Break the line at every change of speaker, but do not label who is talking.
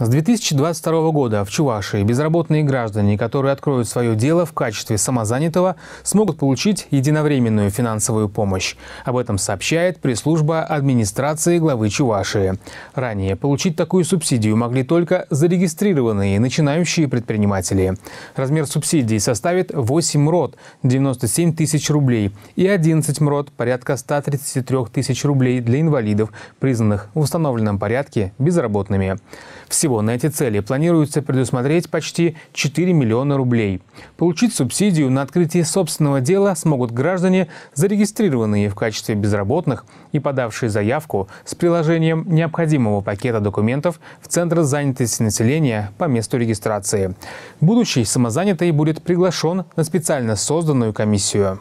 С 2022 года в Чувашии безработные граждане, которые откроют свое дело в качестве самозанятого, смогут получить единовременную финансовую помощь. Об этом сообщает пресс-служба администрации главы Чувашии. Ранее получить такую субсидию могли только зарегистрированные начинающие предприниматели. Размер субсидии составит 8 МРОД – 97 тысяч рублей и 11 МРОД – порядка 133 тысяч рублей для инвалидов, признанных в установленном порядке безработными. Всего всего, на эти цели планируется предусмотреть почти 4 миллиона рублей. Получить субсидию на открытие собственного дела смогут граждане, зарегистрированные в качестве безработных и подавшие заявку с приложением необходимого пакета документов в Центр занятости населения по месту регистрации. Будущий самозанятый будет приглашен на специально созданную комиссию.